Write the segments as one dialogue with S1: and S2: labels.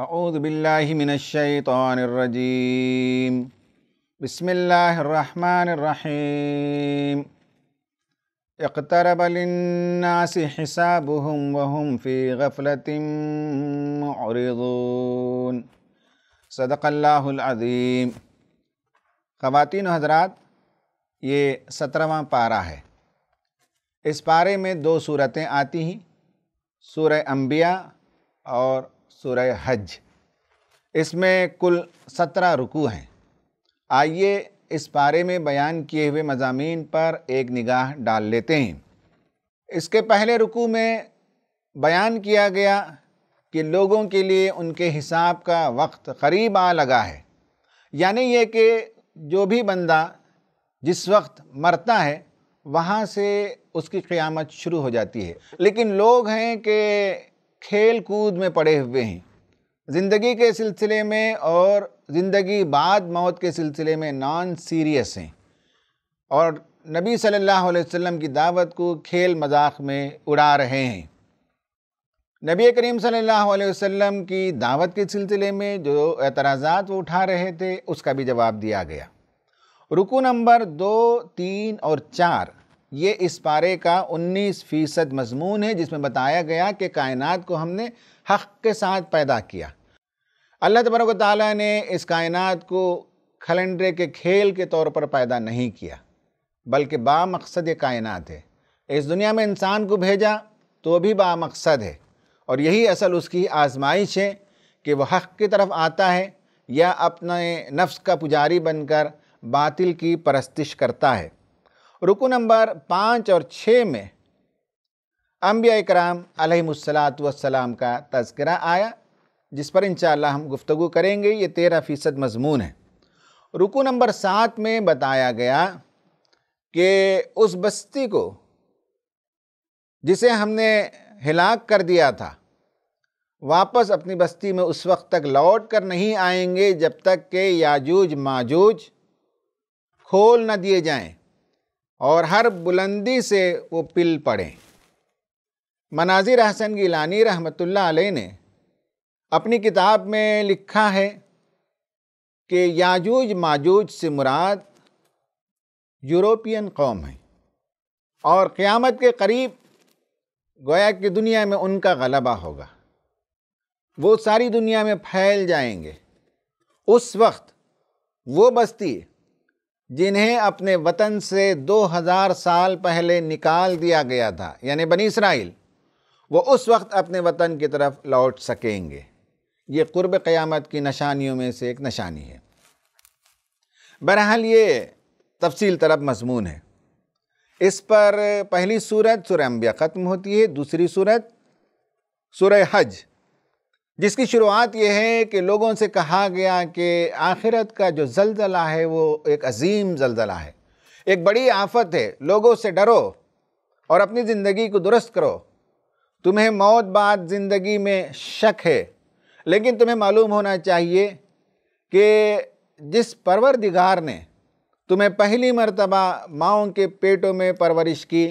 S1: अऊद बिल्लाशैतरजीम बसमीम अकतरबलन्नास हिसाबुहुम वहुम फ़ी गफ़लतिम औरदून सदक़ल्लाज़ीम ख़वातिन हजरात ये सत्रहवा पारा है इस पारे में दो सूरतें आती हैं सूर अम्बिया और सुरह हज इसमें कुल सत्रह रुकू हैं आइए इस बारे में बयान किए हुए मजामी पर एक निगाह डाल लेते हैं इसके पहले रुकू में बयान किया गया कि लोगों के लिए उनके हिसाब का वक्त करीब आ लगा है यानी ये कि जो भी बंदा जिस वक्त मरता है वहाँ से उसकी क़यामत शुरू हो जाती है लेकिन लोग हैं कि खेल कूद में पड़े हुए हैं ज़िंदगी के सिलसिले में और ज़िंदगी बाद मौत के सिलसिले में नॉन सीरियस हैं और नबी सल्लल्लाहु अलैहि वसल्लम की दावत को खेल मजाक में उड़ा रहे हैं नबी करीम सल्लल्लाहु अलैहि वसल्लम की दावत के सिलसिले में जो एतराज़ात वो उठा रहे थे उसका भी जवाब दिया गया रुकू नंबर दो तीन और चार ये इस पारे का 19 फ़ीसद मजमून है जिसमें बताया गया कि कायनात को हमने हक़ के साथ पैदा किया अल्लाह तबरक ताली ने इस कायनात को खलंड्रे के खेल के तौर पर पैदा नहीं किया बल्कि बामकसद ये कायनात है इस दुनिया में इंसान को भेजा तो भी बामकसद है और यही असल उसकी आजमाइश है कि वह हक़ की तरफ आता है या अपने नफ्स का पुजारी बनकर बातिल की परस्तिश करता है रुकू नंबर पाँच और छः में अम्बिया कराम अलहमसलातम का तस्करा आया जिस पर इन हम गुफ्तु करेंगे ये तेरह फ़ीसद मजमून है रुकू नंबर सात में बताया गया कि उस बस्ती को जिसे हमने हिलाक कर दिया था वापस अपनी बस्ती में उस वक्त तक लौट कर नहीं आएंगे जब तक के याजूज माजूज खोल न दिए जाएं और हर बुलंदी से वो पिल पड़ें मनाजिर हसन गिलानी रहमतुल्लाह अलैह ने अपनी किताब में लिखा है कि याजूज माजूज से मुराद यूरोपियन कौम है और क़्यामत के करीब गोया कि दुनिया में उनका गलबा होगा वो सारी दुनिया में फैल जाएंगे उस वक्त वो बस्ती जिन्हें अपने वतन से 2000 साल पहले निकाल दिया गया था यानी बनी इसराइल वो उस वक्त अपने वतन की तरफ लौट सकेंगे ये कुर्ब क़यामत की निशानियों में से एक निशानी है बहरहाल ये तफसील तरफ मजमून है इस पर पहली सूरत सुर अम्बिया ख़त्म होती है दूसरी सूरत सुरह हज जिसकी शुरुआत यह है कि लोगों से कहा गया कि आखिरत का जो जलजला है वो एक अजीम जलजला है एक बड़ी आफत है लोगों से डरो और अपनी ज़िंदगी को दुरुस्त करो तुम्हें मौत बाद ज़िंदगी में शक है लेकिन तुम्हें मालूम होना चाहिए कि जिस परवरदिगार ने तुम्हें पहली मरतबा माओं के पेटों में परवरिश की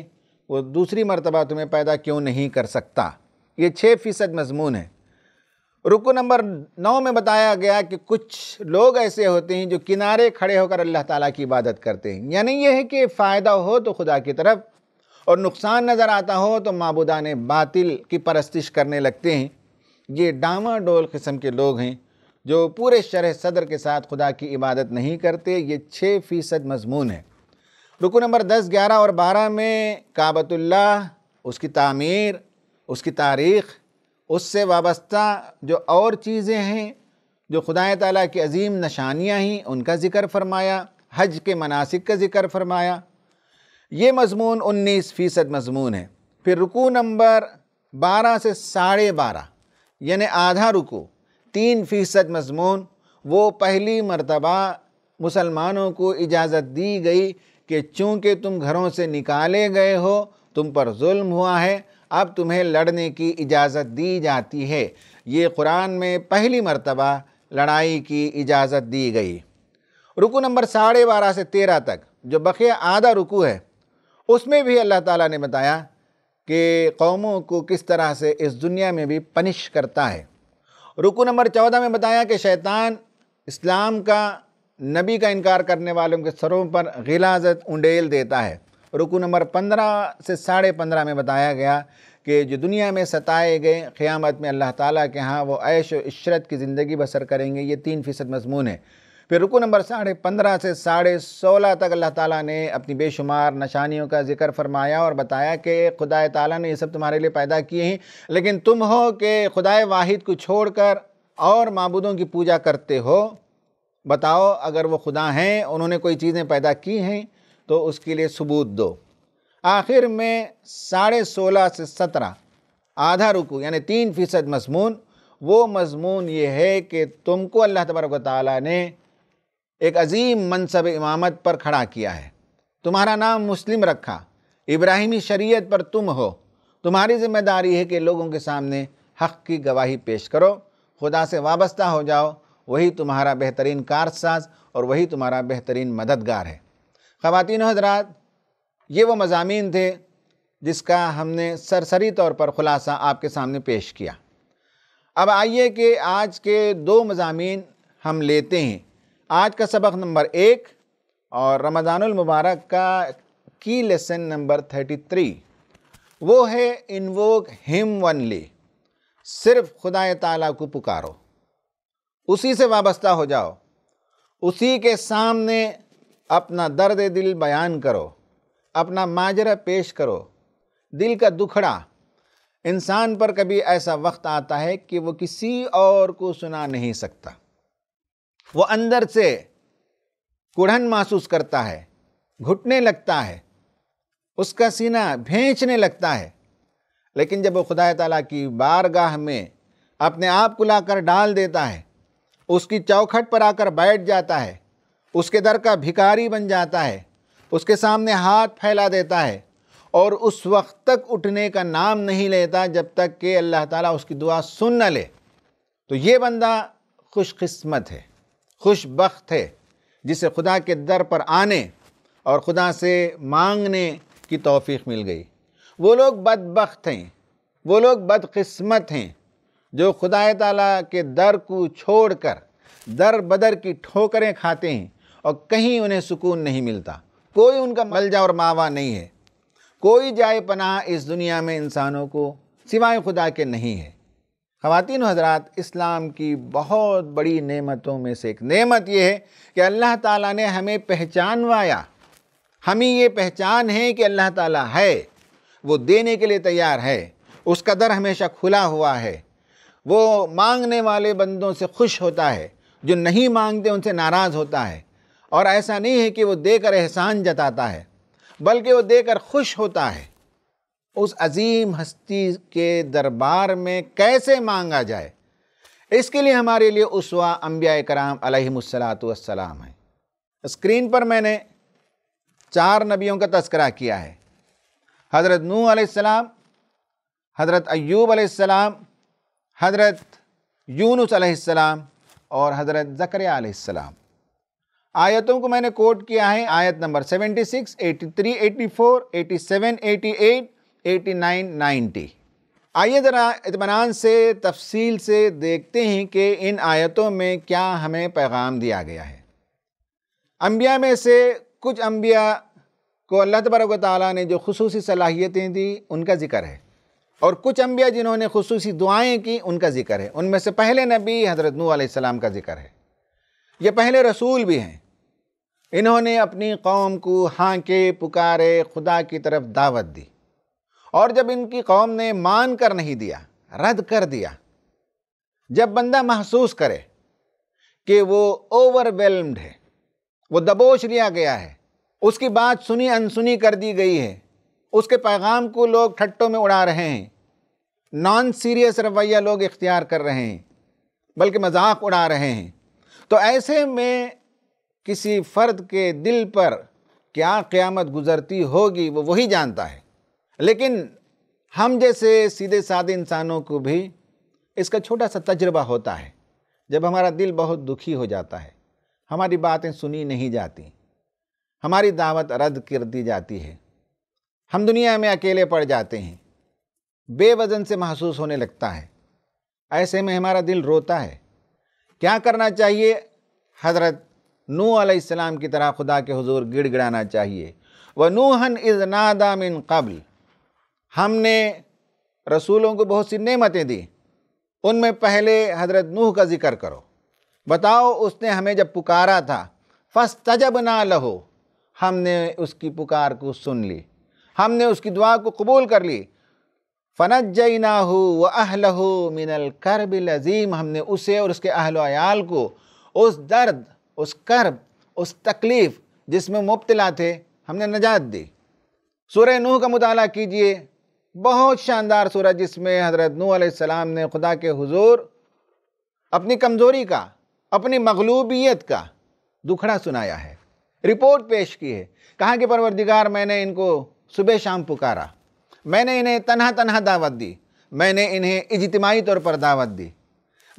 S1: वो दूसरी मरतबा तुम्हें पैदा क्यों नहीं कर सकता ये छः फ़ीसद मजमून है रुको नंबर नौ में बताया गया कि कुछ लोग ऐसे होते हैं जो किनारे खड़े होकर अल्लाह ताला की इबादत करते हैं यानी यह है कि फ़ायदा हो तो खुदा की तरफ और नुकसान नज़र आता हो तो ने बातिल की परस्तिश करने लगते हैं ये डामा डोल किस्म के लोग हैं जो पूरे शरह सदर के साथ खुदा की इबादत नहीं करते ये छः फ़ीसद मजमून है रुकू नंबर दस ग्यारह और बारह में काबतुल्ला उसकी तामीर उसकी तारीख़ उससे वाबस्ता जो और चीज़ें हैं जो खुदा ताली की अजीम नशानियाँ हैं उनका ज़िक्र फरमाया हज के मनासिक का ज़िक्र फरमाया ये मजमून उन्नीस फ़ीसद मजमून है फिर रुकू नंबर बारह से साढ़े बारह यानि आधा रुकू तीन फ़ीसद मजमून वो पहली मरतबा मुसलमानों को इजाज़त दी गई कि चूँकि तुम घरों से निकाले गए हो तुम पर जुल्म हुआ है अब तुम्हें लड़ने की इजाज़त दी जाती है ये कुरान में पहली मरतबा लड़ाई की इजाज़त दी गई रुकू नंबर साढ़े बारह से तेरह तक जो बक़िया आधा रुकू है उसमें भी अल्लाह ताला ने बताया कि कौमों को किस तरह से इस दुनिया में भी पनिश करता है रुकू नंबर चौदह में बताया कि शैतान इस्लाम का नबी का इनकार करने वालों के सरों पर गिलाजत उंडेल देता है रुकू नंबर पंद्रह से साढ़े पंद्रह में बताया गया कि जो दुनिया में सताए गए क़्यामत में अल्लाह ताला के यहाँ वो ऐश इशरत की ज़िंदगी बसर करेंगे ये तीन फ़ीसद मजमून है फिर रुकू नंबर साढ़े पंद्रह से साढ़े सोलह तक अल्लाह ताला ने अपनी बेशुमार नशानियों का जिक्र फरमाया और बताया कि खुदा ताला ने ये सब तुम्हारे लिए पैदा किए हैं लेकिन तुम हो कि खुदाए वाहिद को छोड़ कर और मबूदों की पूजा करते हो बताओ अगर वो खुदा हैं उन्होंने कोई चीज़ें पैदा की हैं तो उसके लिए सबूत दो आखिर में साढ़े सोलह से सत्रह आधा रुकू यानी तीन फ़ीसद मजमून वो मजमून ये है कि तुमको अल्लाह तबरक ताली ने एक अजीम मनसब इमामत पर खड़ा किया है तुम्हारा नाम मुस्लिम रखा इब्राहिमी शरीयत पर तुम हो तुम्हारी जिम्मेदारी है कि लोगों के सामने हक़ की गवाही पेश करो खुदा से वाबस्ता हो जाओ वही तुम्हारा बेहतरीन कारसाज और वही तुम्हारा बेहतरीन मददगार है ख़वान हजरात ये वो मजामी थे जिसका हमने सरसरी तौर पर ख़ुलासा आपके सामने पेश किया अब आइए कि आज के दो मजामी हम लेते हैं आज का सबक नंबर एक और रमज़ानमबारक का की लेसन नंबर थर्टी थ्री वो है इन्वोक हिम वन ले सिर्फ खुदा ताला को पुकारो उसी से वाबस्ता हो जाओ उसी के सामने अपना दर्द दिल बयान करो अपना माजरा पेश करो दिल का दुखड़ा इंसान पर कभी ऐसा वक्त आता है कि वो किसी और को सुना नहीं सकता वो अंदर से कुढ़न महसूस करता है घुटने लगता है उसका सीना भेंचने लगता है लेकिन जब वो खुदा तला की बारगाह में अपने आप को लाकर डाल देता है उसकी चौखट पर आकर बैठ जाता है उसके दर का भिकारी बन जाता है उसके सामने हाथ फैला देता है और उस वक्त तक उठने का नाम नहीं लेता जब तक कि अल्लाह ताला उसकी दुआ सुन न ले तो ये बंदा खुशकस्मत है खुशबख्त है जिसे खुदा के दर पर आने और खुदा से मांगने की तौफीक मिल गई वो लोग बदबख्त हैं वो लोग बदकस्मत हैं जो खुदा ताला के दर को छोड़कर दर बदर की ठोकरें खाते हैं और कहीं उन्हें सुकून नहीं मिलता कोई उनका मलजा और मावा नहीं है कोई जाए पनाह इस दुनिया में इंसानों को सिवाय खुदा के नहीं है ख़वान हजरात इस्लाम की बहुत बड़ी नेमतों में से एक नेमत यह है कि अल्लाह ताला ने हमें पहचानवाया हमें ये पहचान है कि अल्लाह ताला है वो देने के लिए तैयार है उसका दर हमेशा खुला हुआ है वो मांगने वाले बंदों से खुश होता है जो नहीं मांगते उनसे नाराज़ होता है और ऐसा नहीं है कि वो देकर एहसान जताता है बल्कि वो देकर खुश होता है उस अजीम हस्ती के दरबार में कैसे मांगा जाए इसके लिए हमारे लिए उसवा अम्बिया कराम अलहमसलातम है स्क्रीन पर मैंने चार नबियों का तस्करा किया है हज़रत नू आसमाम हज़रत अयूब आसमाम हज़रत यूनुस और हज़रत ज़कर आसमाम आयतों को मैंने कोट किया है आयत नंबर 76, 83, 84, 87, 88, 89, 90। आइए ज़रा इतमान से तफसील से देखते हैं कि इन आयतों में क्या हमें पैगाम दिया गया है अम्बिया में से कुछ अम्बिया को अल्लाह तबरक ताली ने जो खसूस सलाहियतें दी उनका ज़िक्र है और कुछ अम्बिया जिन्होंने खसूस दुआएँ की उनका ज़िक्र है उनमें से पहले नबी हज़रत नू आसमाम का ज़िक्र है ये पहले रसूल भी हैं इन्होंने अपनी कौम को हाँके पुकारे खुदा की तरफ दावत दी और जब इनकी कौम ने मान कर नहीं दिया रद्द कर दिया जब बंदा महसूस करे कि वो ओवरवेलम्ड है वो दबोच लिया गया है उसकी बात सुनी अनसुनी कर दी गई है उसके पैगाम को लोग ठट्टों में उड़ा रहे हैं नॉन सीरियस रवैया लोग इख्तियार कर रहे हैं बल्कि मजाक उड़ा रहे हैं तो ऐसे में किसी फ़र्द के दिल पर क्या क़्यामत गुज़रती होगी वो वही जानता है लेकिन हम जैसे सीधे साधे इंसानों को भी इसका छोटा सा तजर्बा होता है जब हमारा दिल बहुत दुखी हो जाता है हमारी बातें सुनी नहीं जाती हमारी दावत रद्द कर दी जाती है हम दुनिया में अकेले पड़ जाते हैं बेवजन से महसूस होने लगता है ऐसे में हमारा दिल रोता है क्या करना चाहिए हजरत नू आसमाम की तरह खुदा के हजूर गिड़ाना चाहिए व नूहन इज़ नादा मिन कबल हमने रसूलों को बहुत सी नमतें दी उनमें पहले हज़रत नूह का ज़िक्र करो बताओ उसने हमें जब पुकारा था फस तजब ना लहो हमने उसकी पुकार को सुन ली हमने उसकी दुआ को कबूल कर ली फ़नत ना हो व अहलहो मिनल करब अज़ीम हमने उसे और उसके अहल आयाल को उस दर्द उस कर्ब उस तकलीफ़ जिसमें मुबतला थे हमने नजात दी सूर्य नूह का मुताल कीजिए बहुत शानदार सूरज जिसमें हज़रत नू आसम ने खुदा के हजूर अपनी कमज़ोरी का अपनी मगलूबियत का दुखड़ा सुनाया है रिपोर्ट पेश की है कहा कि परवरदिगार मैंने इनको सुबह शाम पुकारा मैंने इन्हें तनहा तनहा दावत दी मैंने इन्हें इजतमाही तौर पर दावत दी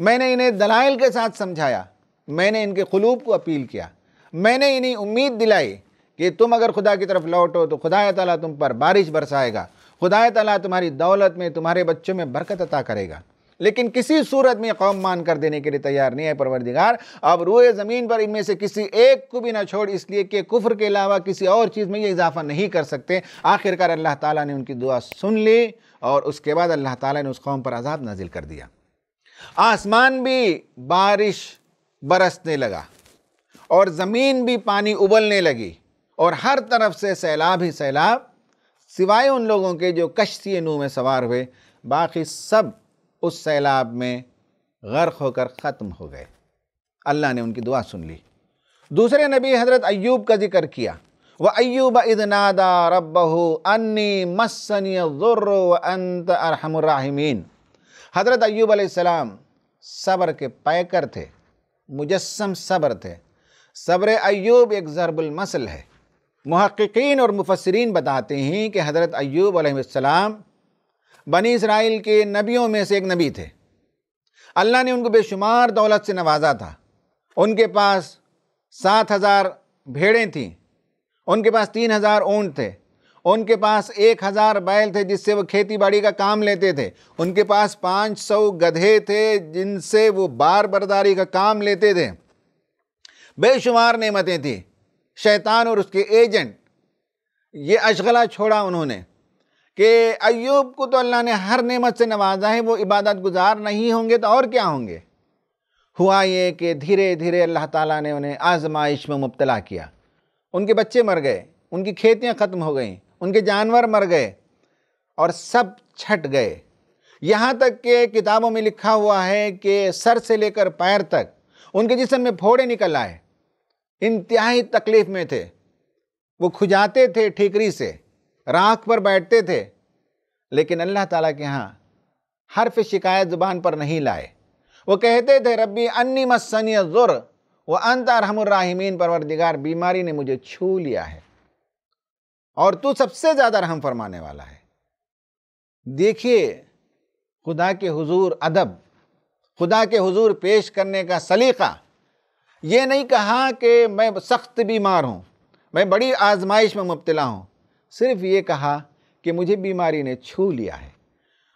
S1: मैंने इन्हें दलाइल के साथ समझाया मैंने इनके खलूब को अपील किया मैंने इन्हें उम्मीद दिलाई कि तुम अगर खुदा की तरफ लौटो तो खुदा तला तुम पर बारिश बरसाएगा खुदा तला तुम्हारी दौलत में तुम्हारे बच्चों में बरकत अता करेगा लेकिन किसी सूरत में कौम मान कर देने के लिए तैयार नहीं है परवरदिगार अब रोए ज़मीन पर इनमें से किसी एक को भी ना छोड़ इसलिए कि कुफर के अलावा किसी और चीज़ में ये इजाफा नहीं कर सकते आखिरकार अल्लाह ताला ने उनकी दुआ सुन ली और उसके बाद अल्लाह ताला ने उस कौम पर आज़ाब नाजिल कर दिया आसमान भी बारिश बरसने लगा और ज़मीन भी पानी उबलने लगी और हर तरफ से सैलाब ही सैलाब सिवाय उन लोगों के जो कश्ती नूह में सवार हुए बाकी सब उस सैलाब में गर्क होकर ख़त्म हो गए अल्लाह ने उनकी दुआ सुन ली दूसरे नबी हज़रत अयूब का जिक्र किया व अयूब इदनादा रबहू अन्नी मस्सनी अंत अरहमराहिमीन हज़रत अयूब सब्र के पैकर थे मुजस्म सब्र थे सब्र अयूब एक ज़रबुलमसल है महक्कीन और मुफसरीन बताते हैं कि हज़रत अयूब अलैहिस्सलाम बनी इसराइल के नबियों में से एक नबी थे अल्लाह ने उनको बेशुमार दौलत से नवाजा था उनके पास सात हज़ार भेड़ें थीं उनके पास तीन हज़ार ऊँट थे उनके पास एक हज़ार बैल थे जिससे वो खेती बाड़ी का काम लेते थे उनके पास पाँच सौ गधे थे जिनसे वो बार बरदारी का काम लेते थे बेशुमार नेमतें थी शैतान और उसके एजेंट ये अशगला छोड़ा उन्होंने कि अयूब को तो अल्लाह ने हर नेमत से नवाजा है वो इबादत गुजार नहीं होंगे तो और क्या होंगे हुआ ये कि धीरे धीरे अल्लाह ताला ने उन्हें आजमाइश में मुबतला किया उनके बच्चे मर गए उनकी खेतियाँ ख़त्म हो गईं उनके जानवर मर गए और सब छट गए यहाँ तक के किताबों में लिखा हुआ है कि सर से लेकर पैर तक उनके जिसम में फोड़े निकल आए इंतहाई तकलीफ़ में थे वो खुजाते थे ठीकरी से राख पर बैठते थे लेकिन अल्लाह ताला के यहाँ हर्फ शिकायत ज़ुबान पर नहीं लाए वो कहते थे रब्बी अन्नी मसनी ज़ुर व अंत रहमराहिमीन परवरदिगार बीमारी ने मुझे छू लिया है और तू सबसे ज़्यादा रहम फरमाने वाला है देखिए खुदा के हुजूर अदब खुदा के हुजूर पेश करने का सलीका ये नहीं कहा कि मैं सख्त बीमार हूँ मैं बड़ी आजमाइश में मुबतला हूँ सिर्फ ये कहा कि मुझे बीमारी ने छू लिया है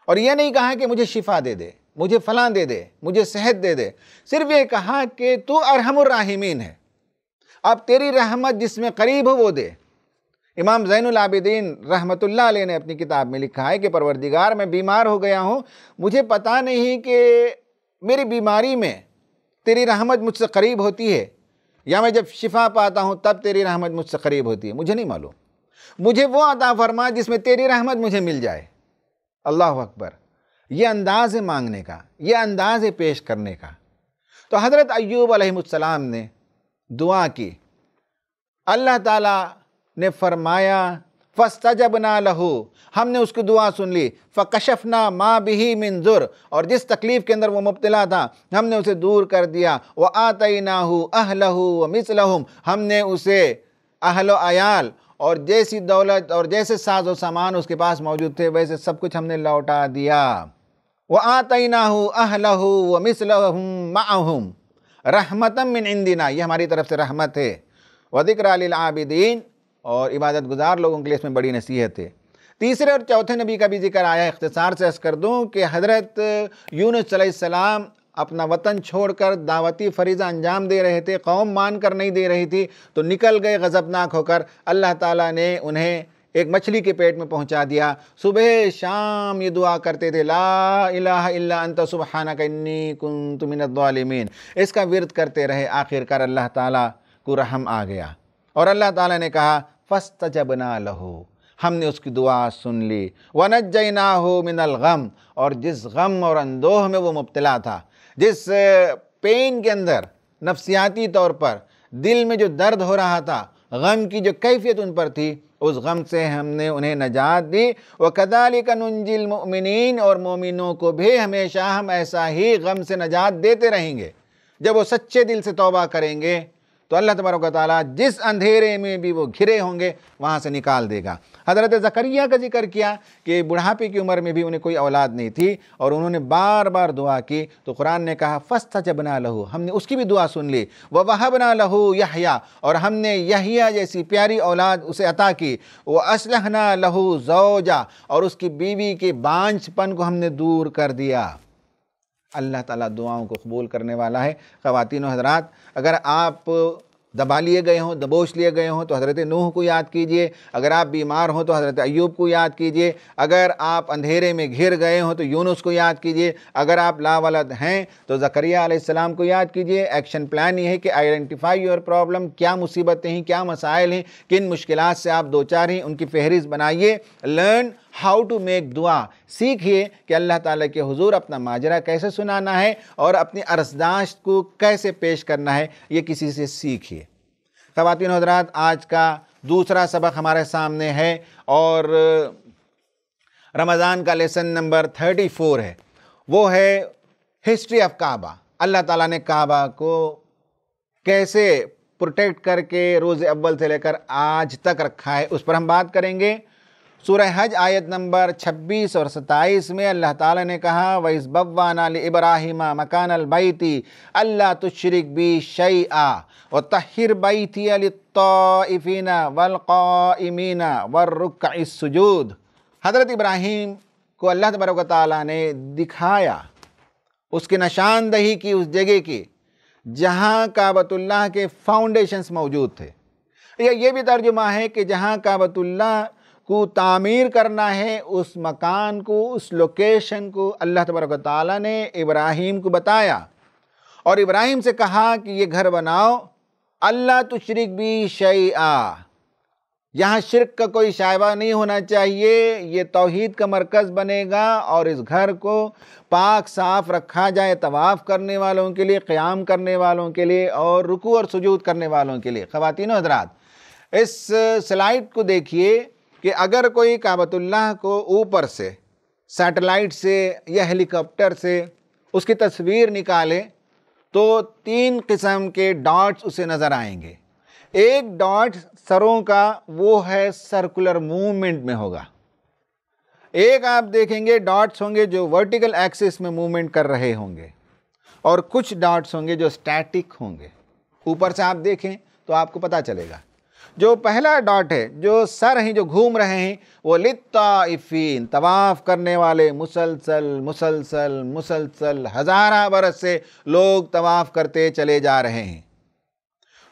S1: और ये नहीं कहा कि मुझे शिफा दे दे मुझे फलां दे दे मुझे सेहत दे दे सिर्फ ये कहा कि तू अरहमराहिमीन है अब तेरी रहमत जिसमें करीब हो वो दे इमाम ज़ैनआबिदीन रहमतुल्लाह अलैह ने अपनी किताब में लिखा है कि परवरदिगार मैं बीमार हो गया हूँ मुझे पता नहीं कि मेरी बीमारी में तेरी रहमत मुझसे करीब होती है या मैं जब शिफा पाता हूँ तब तेरी रहमत मुझसे करीब होती है मुझे नहीं मालूम मुझे वो अता फरमा जिसमें तेरी रहमत मुझे मिल जाए अल्लाह अकबर ये अंदाज़ है मांगने का ये अंदाज़ है पेश करने का तो हज़रत अयूब अलैहिस्सलाम ने दुआ की अल्लाह ताला ने फरमाया ना लहू हमने उसकी दुआ सुन ली ना माँ बिही मंजुर और जिस तकलीफ़ के अंदर वो मुबतला था हमने उसे दूर कर दिया वह आतई नाहू अहलहू व लहूम हमने उसे अहल आयाल और जैसी दौलत और जैसे साज सामान उसके पास मौजूद थे वैसे सब कुछ हमने लौटा दिया व आतई ना अह अहलहू व लहूम माहूम रहमतम इन दिना ये हमारी तरफ से रहमत है वदिकर आबिदीन और इबादत गुजार लोगों के लिए इसमें बड़ी नसीहत है तीसरे और चौथे नबी का भी जिक्र आया इख्तसार से अस कर दूँ कि हज़रत सलाम अपना वतन छोड़कर दावती फरीज़ा अंजाम दे रहे थे कौम मान कर नहीं दे रही थी तो निकल गए गज़बनाक होकर अल्लाह ताला ने उन्हें एक मछली के पेट में पहुंचा दिया सुबह शाम ये दुआ करते थे ला इलाह अंत सुबहाना कन्नी कुन तुमिन इसका विरत करते रहे आखिरकार अल्लाह ताला को रहम आ गया और अल्लाह ताला ने कहा फस्त जबना लहो हमने उसकी दुआ सुन ली ना हो मिनल गम और जिस गम और अंदोह में वो मुबतला था जिस पेन के अंदर नफ्सियाती तौर पर दिल में जो दर्द हो रहा था गम की जो कैफियत उन पर थी उस गम से हमने उन्हें नजात दी व नंजिल ममिन और मोमिनों को भी हमेशा हम ऐसा ही गम से नजात देते रहेंगे जब वो सच्चे दिल से तोबा करेंगे तो अल्लाह तबारक ताली जिस अंधेरे में भी वो घिरे होंगे वहाँ से निकाल देगा हज़रत ज़करिया का जिक्र किया कि बुढ़ापे की उम्र में भी उन्हें कोई औलाद नहीं थी और उन्होंने बार बार दुआ की तो कुरान ने कहा सच जबना लहू हमने उसकी भी दुआ सुन ली वह बना लहू यहिया और हमने यहिया जैसी प्यारी औलाद उसे अता की वह असलहना लहू जौजा और उसकी बीवी के बांझपन को हमने दूर कर दिया अल्लाह ताला दुआओं को कबूल करने वाला है ख़वातिन हजरात अगर आप दबा लिए गए हों दबोच लिए गए हों तो हज़रत नूह को याद कीजिए अगर आप बीमार हों तो हज़रत अयूब को याद कीजिए अगर आप अंधेरे में घिर गए हों तो यूनुस को याद कीजिए अगर आप लावलद हैं तो ज़करिया आसमाम को याद कीजिए एक्शन प्लान ये है कि आइडेंटिफाई योर प्रॉब्लम क्या मुसीबतें हैं क्या मसाइल हैं किन मुश्किल से आप दो चार हैं उनकी फहरिस्त बनाइए लर्न हाउ टू मेक दुआ सीखिए कि अल्लाह ताला के हुजूर अपना माजरा कैसे सुनाना है और अपनी अरसदाश्त को कैसे पेश करना है ये किसी से सीखिए ख़वातिन हजरात आज का दूसरा सबक हमारे सामने है और रमज़ान का लेसन नंबर थर्टी फोर है वो है हिस्ट्री ऑफ काबा अल्लाह ताला ने काबा को कैसे प्रोटेक्ट करके रोज़ अव्वल से लेकर आज तक रखा है उस पर हम बात करेंगे सूरह हज आयत नंबर 26 और 27 में अल्लाह ताला ने कहा वइस बवाना इब्राहिम मकान अलबैती अल्लाह तुशरिक बी शई आ तहिर बैती अलफ़ीना वलक़ीना वर्रुक सजूद हज़रत इब्राहिम को अल्लाह तबरक ने दिखाया उसकी निशानदही की उस जगह की जहाँ काबतुल्लाह के फाउंडेशंस मौजूद थे या ये भी तर्जुमा है कि जहाँ काबतुल्ला को तामीर करना है उस मकान को उस लोकेशन को अल्लाह तबरक ताली ने इब्राहिम को बताया और इब्राहिम से कहा कि ये घर बनाओ अल्लाह तो शर्क भी शई आ यहाँ शिरक का कोई शायबा नहीं होना चाहिए ये तौहीद का मरकज़ बनेगा और इस घर को पाक साफ रखा जाए तवाफ़ करने वालों के लिए क़्याम करने वालों के लिए और रुकू और सजूद करने वालों के लिए ख़वातिन हजरात इस स्लाइड को देखिए कि अगर कोई काबतुल्लाह को ऊपर से सैटेलाइट से या हेलीकॉप्टर से उसकी तस्वीर निकाले तो तीन किस्म के डॉट्स उसे नज़र आएंगे एक डॉट सरों का वो है सर्कुलर मूवमेंट में होगा एक आप देखेंगे डॉट्स होंगे जो वर्टिकल एक्सिस में मूवमेंट कर रहे होंगे और कुछ डॉट्स होंगे जो स्टैटिक होंगे ऊपर से आप देखें तो आपको पता चलेगा जो पहला डॉट है जो सर हैं जो घूम रहे हैं वो लित्ताइफिन तवाफ़ करने वाले मुसलसल मुसलसल मुसलसल हज़ारा बरस से लोग तवाफ़ करते चले जा रहे हैं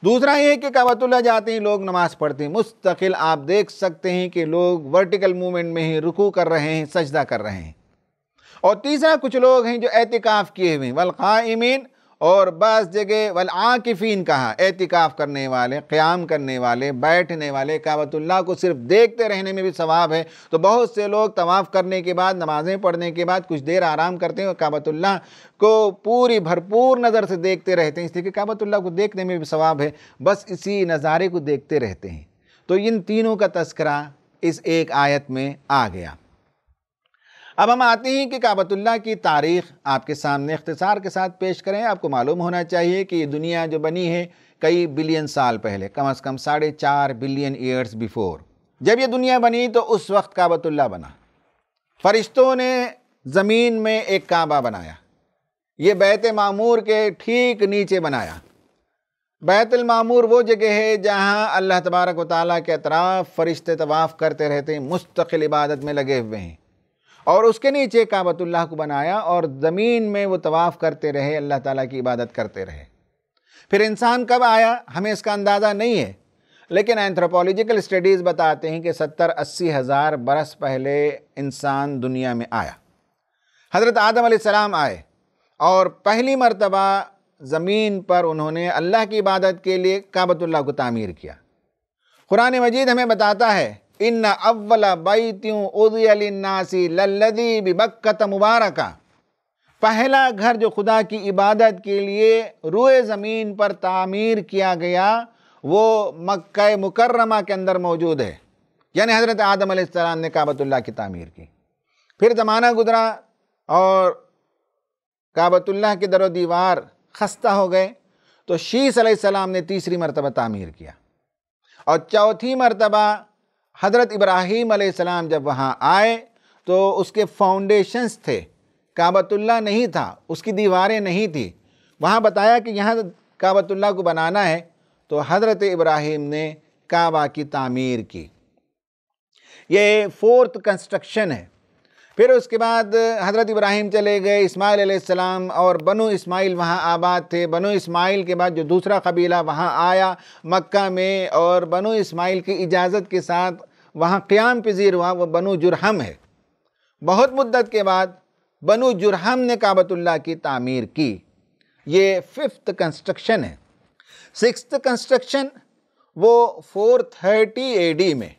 S1: दूसरा ये कि कबतुल्ला जाते हैं लोग नमाज़ पढ़ते हैं मुस्तकिल आप देख सकते हैं कि लोग वर्टिकल मूवमेंट में ही रुकू कर रहे हैं सजदा कर रहे हैं और तीसरा कुछ लोग हैं जो एहतिकाफ़ किए हुए हैं वलक़ामीन और बस जगह वल आकिफ़ीन कहा एहतिकाफ़ करने वाले क़्याम करने वाले बैठने वाले काबतुल्ला को सिर्फ देखते रहने में भी सवाब है तो बहुत से लोग तवाफ़ करने के बाद नमाज़ें पढ़ने के बाद कुछ देर आराम करते हैं और काबतुल्ला को पूरी भरपूर नज़र से देखते रहते हैं इसलिए काबतुल्ला को देखने में भी सवाब है बस इसी नज़ारे को देखते रहते हैं तो इन तीनों का तस्करा इस एक आयत में आ गया अब हम आते हैं कि काबतुल्ला की तारीख़ आपके सामने अख्तसार के साथ पेश करें आपको मालूम होना चाहिए कि ये दुनिया जो बनी है कई बिलियन साल पहले कम अज़ कम साढ़े चार बिलियन ईयर्स बिफोर जब ये दुनिया बनी तो उस वक्त काबतुल्ला बना फरिश्तों ने ज़मीन में एक काबा बनाया ये बैत मामूर के ठीक नीचे बनाया बैतलमामूर वो जगह है जहाँ अल्लाह तबारक व ताली के अतराफ़ फ़रिश्ते तवाफ़ करते रहते हैं मुस्तकिल इबादत में लगे हुए हैं और उसके नीचे काबतुल्लाह को बनाया और ज़मीन में वो तवाफ़ करते रहे अल्लाह ताला की इबादत करते रहे फिर इंसान कब आया हमें इसका अंदाज़ा नहीं है लेकिन एंथ्रोपोलॉजिकल स्टडीज़ बताते हैं कि सत्तर अस्सी हज़ार बरस पहले इंसान दुनिया में आया हज़रत आदम सलाम आए और पहली मरतबा ज़मीन पर उन्होंने अल्लाह की इबादत के लिए काबतुल्ला को तामीर किया कुरान मजीद हमें बताता है इन अव्वला बैत्यू उदयनासी लल्लदी बक्कत मुबारक पहला घर जो खुदा की इबादत के लिए रुए ज़मीन पर तामीर किया गया वो मक् मुकर्रमा के अंदर मौजूद है यानी हज़रत आदम आसमाम ने काबतुल्ला की तामीर की फिर ज़माना गुजरा और काबतुल्ला के दर दीवार खस्ता हो गए तो शीस सलाम ने तीसरी मरतबा तामीर किया और चौथी मरतबा हज़रत इब्राहीम आसमाम जब वहाँ आए तो उसके फाउंडेशंस थे काबतुल्ला नहीं था उसकी दीवारें नहीं थी वहाँ बताया कि यहाँ काबतुल्ला को बनाना है तो हज़रत इब्राहीम ने काबा की तामीर की ये फोर्थ कंस्ट्रक्शन है फिर उसके बाद हज़रत इब्राहिम चले गए इस्माईल सलाम और बनु इस्माइल वहाँ आबाद थे बनु इस्माइल के बाद जो दूसरा कबीला वहाँ आया मक्का में और बनु इस्माइल की इजाज़त के साथ वहाँ क़्याम पजीर हुआ वह बनु जुरहम है बहुत मुद्दत के बाद बनु जुरहम ने काबतुल्ला की तामीर की ये फिफ्थ कंस्ट्रक्शन है सिक्स्थ कंस्ट्रक्शन वो फोर थर्टी ए डी में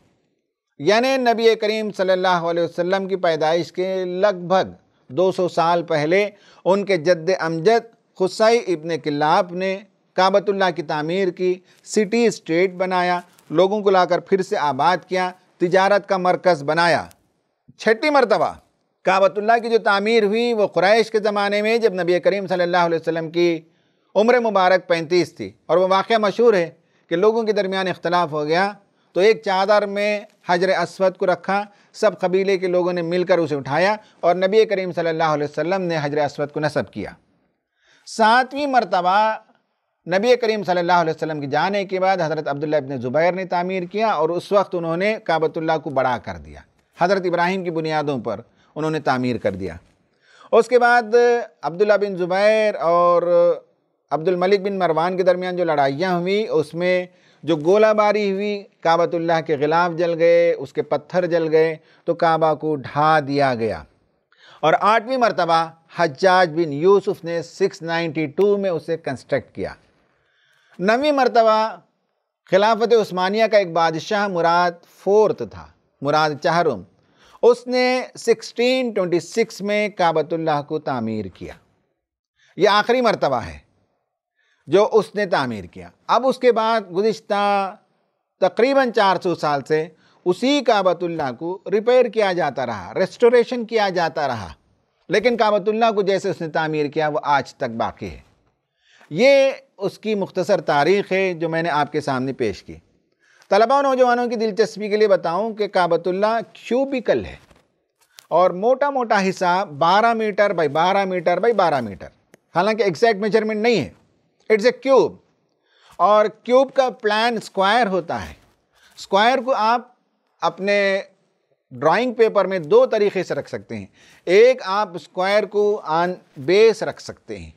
S1: यानि नबी करीम सल्लल्लाहु अलैहि वसल्लम की पैदाइश के लगभग 200 साल पहले उनके जद्द अमजद खुसाई इबन किलाब ने काबतुल्ला की तामीर की सिटी स्टेट बनाया लोगों को लाकर फिर से आबाद किया तिजारत का मरकज़ बनाया छठी मरतबा काबतुल्ला की जो तामीर हुई वो क्रैश के ज़माने में जब नबी करीम सल्ला वसम की उम्र मुबारक पैंतीस थी और वह वाक़ मशहूर है कि लोगों के दरमियान इख्तलाफ हो गया तो एक चादर में हजर असवद को रखा सब कबीले के लोगों ने मिलकर उसे उठाया और नबी करीम सल्लल्लाहु अलैहि वसल्लम ने हजर असवद को नसब किया सातवीं मरतबा नबी करीम सल्लल्लाहु अलैहि वसल्लम के जाने के बाद हज़रत अब्दुल्ला इब्ने ज़ुबैर ने तामीर किया और उस वक्त उन्होंने काबतुल्ला को बड़ा कर दिया हज़रत इब्राहिम की बुनियादों पर उन्होंने तामीर कर दिया उसके बाद अब्दुल्ला बिन ज़ुबैर और अब्दुल मलिक बिन मरवान के दरमियान जो लड़ाइयाँ हुई उसमें जो गोलाबारी हुई काबतुल्लाह के ख़िलाफ़ जल गए उसके पत्थर जल गए तो काबा को ढा दिया गया और आठवीं मरतबा हजाज बिन यूसुफ ने 692 में उसे कंस्ट्रक्ट किया नवी मरतबा खिलाफत उस्मानिया का एक बादशाह मुराद फोर्थ था मुराद चाहरुम उसने 1626 में काबतुल्लाह को तामीर किया यह आखिरी मरतबा है जो उसने तामीर किया अब उसके बाद गुज्त तकरीबन 400 साल से उसी काबतुल्ला को रिपेयर किया जाता रहा रेस्टोरेशन किया जाता रहा लेकिन काबतुल्ला को जैसे उसने तामीर किया वो आज तक बाकी है ये उसकी मुख्तसर तारीख़ है जो मैंने आपके सामने पेश की तलबा नौजवानों की दिलचस्पी के लिए बताऊं कि काबतुल्ला क्यूबिकल है और मोटा मोटा हिस्सा 12 metre by 12 metre by 12 metre हालांकि एग्जैक्ट मेजरमेंट नहीं है इट्स ए क्यूब और क्यूब का प्लान स्क्वायर होता है स्क्वायर को आप अपने ड्राइंग पेपर में दो तरीके से रख सकते हैं एक आप स्क्वायर को ऑन बेस रख सकते हैं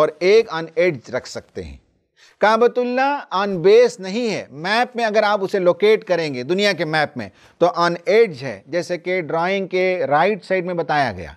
S1: और एक ऑन एड्ज रख सकते हैं काबतुल्ला ऑन बेस नहीं है मैप में अगर आप उसे लोकेट करेंगे दुनिया के मैप में तो ऑन एड्ज है जैसे कि ड्राइंग के राइट साइड में बताया गया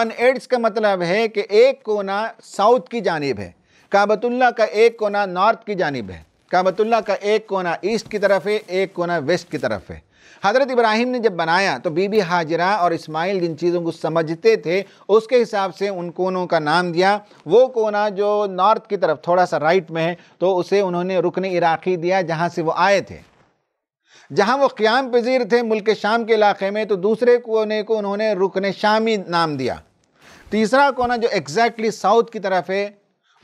S1: ऑन एड्स का मतलब है कि एक कोना साउथ की जानब है काबतुल्ला का एक कोना नॉर्थ की जानब है काबतुल्ला का एक कोना ईस्ट की तरफ है एक कोना वेस्ट की तरफ है हज़रत इब्राहिम ने जब बनाया तो बीबी हाजरा और इस्माइल जिन चीज़ों को समझते थे उसके हिसाब से उन कोनों का नाम दिया वो कोना जो नॉर्थ की तरफ थोड़ा सा राइट में है तो उसे उन्होंने रुकन इराक़ी दिया जहाँ से वो आए थे जहाँ वो क़्याम पजीर थे मुल्क शाम के इलाके में तो दूसरे कोने को उन्होंने रुकन शामी नाम दिया तीसरा कोना जो एग्जैक्टली साउथ की तरफ है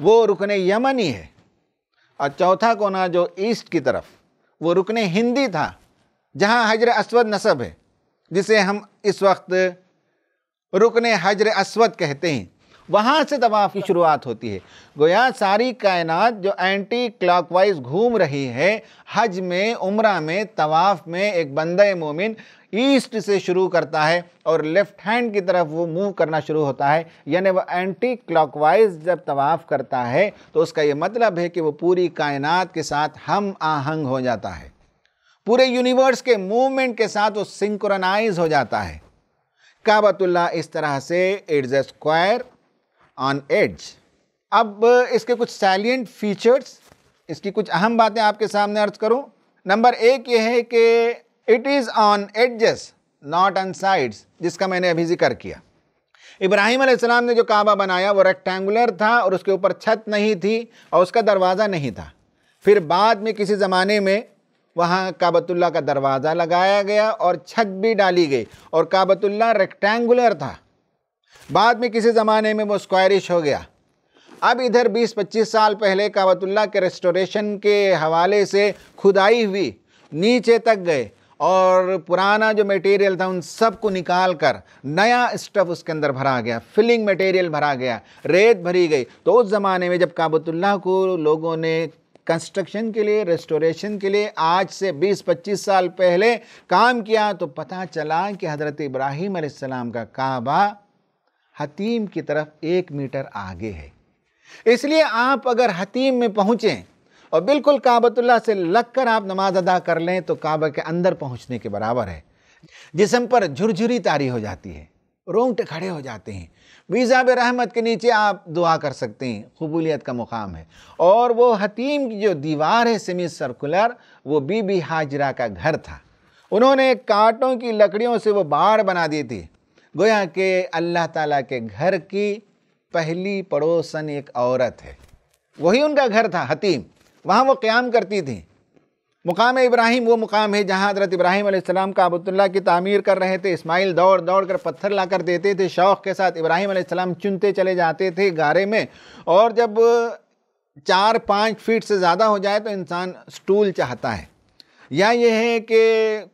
S1: वो रुकन यमनी है और चौथा कोना जो ईस्ट की तरफ वो रुकन हिंदी था जहाँ हजर अस्वद नसब है जिसे हम इस वक्त रुकन हजर अस्वद कहते हैं वहाँ से तवाफ़ की शुरुआत होती है गोया सारी कायनात जो एंटी क्लॉकवाइज घूम रही है हज में उम्र में तवाफ़ में एक बंद मोमिन ईस्ट से शुरू करता है और लेफ्ट हैंड की तरफ वो मूव करना शुरू होता है यानी वह एंटी क्लॉकवाइज जब तवाफ़ करता है तो उसका ये मतलब है कि वो पूरी कायनात के साथ हम आहंग हो जाता है पूरे यूनिवर्स के मूवमेंट के साथ वो सिंक्रोनाइज हो जाता है काबतुल्ला इस तरह से it's a square on edge अब इसके कुछ सैलियंट फीचर्स इसकी कुछ अहम बातें आपके सामने अर्ज करूं नंबर एक ये है कि it is on edges not on sides जिसका मैंने अभी जिक्र किया इब्राहिम आसमाम ने जो काबा बनाया वो रेक्टेंगुलर था और उसके ऊपर छत नहीं थी और उसका दरवाज़ा नहीं था फिर बाद में किसी ज़माने में वहाँ काबतुल्ला का दरवाज़ा लगाया गया और छत भी डाली गई और काबतुल्ला रेक्टेंगुलर था बाद में किसी ज़माने में वो स्क्वायरिश हो गया अब इधर 20-25 साल पहले काबतुल्ला के रेस्टोरेशन के हवाले से खुदाई हुई नीचे तक गए और पुराना जो मटेरियल था उन सब को निकाल कर नया स्टफ उसके अंदर भरा गया फिलिंग मटेरियल भरा गया रेत भरी गई तो उस ज़माने में जब काबतुल्ला को लोगों ने कंस्ट्रक्शन के लिए रेस्टोरेशन के लिए आज से 20-25 साल पहले काम किया तो पता चला कि हज़रत इब्राहिम आसमाम का काबा हतीम की तरफ एक मीटर आगे है इसलिए आप अगर हतीम में पहुँचें और बिल्कुल काबतुल्ला से लग कर आप नमाज अदा कर लें तो काबा के अंदर पहुँचने के बराबर है जिसम पर झुरझुरी तारी हो जाती है रोंगटे खड़े हो जाते हैं वीज़ा रहमत के नीचे आप दुआ कर सकते हैं कबूलियत का मुकाम है और वो हतीम की जो दीवार है सेमी सर्कुलर वो बीबी हाजरा का घर था उन्होंने कांटों की लकड़ियों से वो बाड़ बना दी थी गोया के अल्लाह ताला के घर की पहली पड़ोसन एक औरत है वही उनका घर था हतीम वहाँ वो क़्याम करती थी मुकाम इब्राहिम वो मुकाम है जहाँ हज़रत इब्राहिम आसमाम काबतुल्ला की तामीर कर रहे थे इस्माइल दौड़ दौड़ कर पत्थर ला कर देते थे शौक़ के साथ इब्राहिम आसमाम चुनते चले जाते थे गारे में और जब चार पाँच फीट से ज़्यादा हो जाए तो इंसान स्टूल चाहता है या ये है कि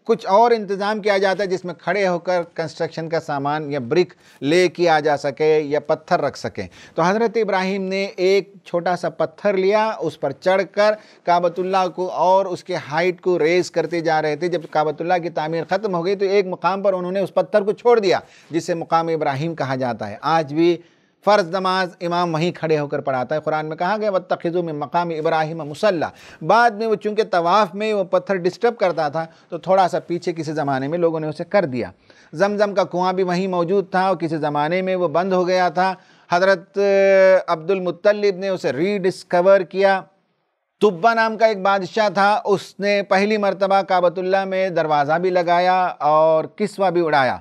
S1: कुछ और इंतज़ाम किया जाता है जिसमें खड़े होकर कंस्ट्रक्शन का सामान या ब्रिक ले के आ जा सके या पत्थर रख सकें तो हज़रत इब्राहिम ने एक छोटा सा पत्थर लिया उस पर चढ़कर काबतुल्ला को और उसके हाइट को रेज़ करते जा रहे थे जब काबतुल्ला की तमीर ख़त्म हो गई तो एक मुकाम पर उन्होंने उस पत्थर को छोड़ दिया जिसे मुकाम इब्राहिम कहा जाता है आज भी फ़र्ज़ नमाज इमाम वहीं खड़े होकर पढ़ाता है कुरान में कहा गया व तखज़ु में मकाम इब्राहिम मुसल्ला बाद में वो चूँकि तवाफ़ में वो पत्थर डिस्टर्ब करता था तो थोड़ा सा पीछे किसी ज़माने में लोगों ने उसे कर दिया जमजम का कुआं भी वहीं मौजूद था और किसी ज़माने में वो बंद हो गया था हज़रत अब्दुलमतलब ने उसे रीडिस्कवर किया तुब्बा नाम का एक बादशाह था उसने पहली मरतबा काबतुल्ला में दरवाज़ा भी लगाया और किस्वा भी उड़ाया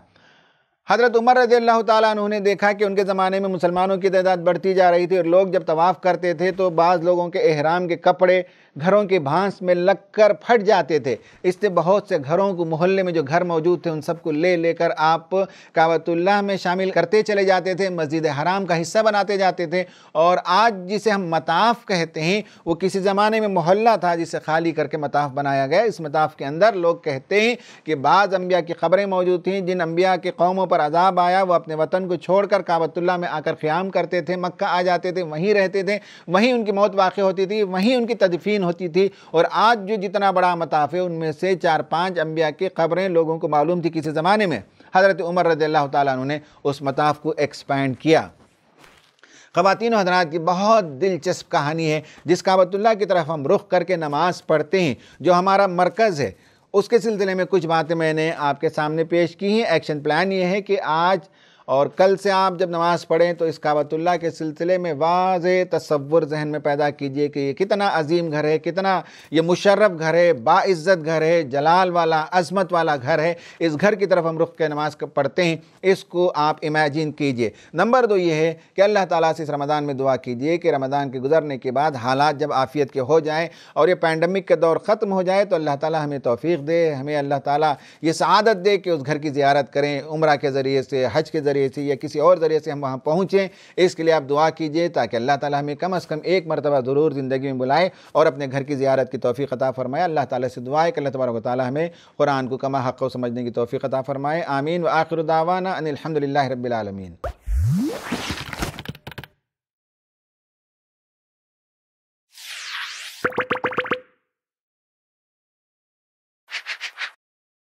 S1: हज़रत उमर रजी अल्लाह तु ने देखा कि उनके ज़माने में मुसलमानों की तादाद बढ़ती जा रही थी और लोग जब तवाफ़ करते थे तो बाज़ लोगों के अहराम के कपड़े घरों के भांस में लग कर फट जाते थे इससे बहुत से घरों को मोहल्ले में जो घर मौजूद थे उन सबको ले लेकर आप कावतुल्लाह में शामिल करते चले जाते थे मस्जिद हराम का हिस्सा बनाते जाते थे और आज जिसे हम मताफ़ कहते हैं वो किसी ज़माने में मोहल्ला था जिसे खाली करके मताफ़ बनाया गया इस मताफ़ के अंदर लोग कहते हैं कि बाज़ अम्बिया की ख़बरें मौजूद थीं जिन अम्बिया के कौमों पर ऊपर अजाब आया वो अपने वतन को छोड़कर काबतुल्ला में आकर क़्याम करते थे मक्का आ जाते थे वहीं रहते थे वहीं उनकी मौत वाक़ होती थी वहीं उनकी तदफीन होती थी और आज जो जितना बड़ा मताफ़ है उनमें से चार पाँच अम्बिया की ख़बरें लोगों को मालूम थी किसी ज़माने में हज़रत उमर रज़ी अल्लाह उस मताफ़ को एक्सपैंड किया खवातिन हजरात की बहुत दिलचस्प कहानी है जिस काबतुल्ला की तरफ हम रुख करके नमाज़ पढ़ते हैं जो हमारा मरकज़ है उसके सिलसिले में कुछ बातें मैंने आपके सामने पेश की हैं एक्शन प्लान ये है कि आज और कल से आप जब नमाज़ पढ़ें तो इस काबतुल्ला के सिलसिले में वाज तस्वुर जहन में पैदा कीजिए कि ये कितना अजीम घर है कितना ये मुशर्रफ घर है बाज़्ज़त घर है जलाल वाला अजमत वाला घर है इस घर की तरफ हम रुख के नमाज पढ़ते हैं इसको आप इमेजिन कीजिए नंबर दो ये है कि अल्लाह ताला से इस रमदान में दुआ कीजिए कि रमदान के गुजरने के बाद हालात जब आफ़ियत के हो जाएँ और ये पैंडमिक का दौर ख़त्म हो जाए तो अल्लाह ताली हमें तोफ़ी दे हमें अल्लाह ताली ये सआदत दे कि उस घर की ज़्यारत करें उम्र के ज़रिए से हज के ज़रिए ज़रिए से या किसी और ज़रिए से हम वहाँ पहुँचें इसके लिए आप दुआ कीजिए ताकि अल्लाह ताली हमें कम अज़ कम एक मरतबा ज़रूर ज़िंदगी में बुलाए और अपने घर की ज्यारत की तोफ़ी अता फ़रमाए अल्लाह ताली से दुआ कि अल्लाह तबारक ताली हमें कुरान को कमा हक़ को समझने की तोफ़ी अता फ़रमाए आमीन व आखिर दावाना अनिलहमदिल्ला रबालमीन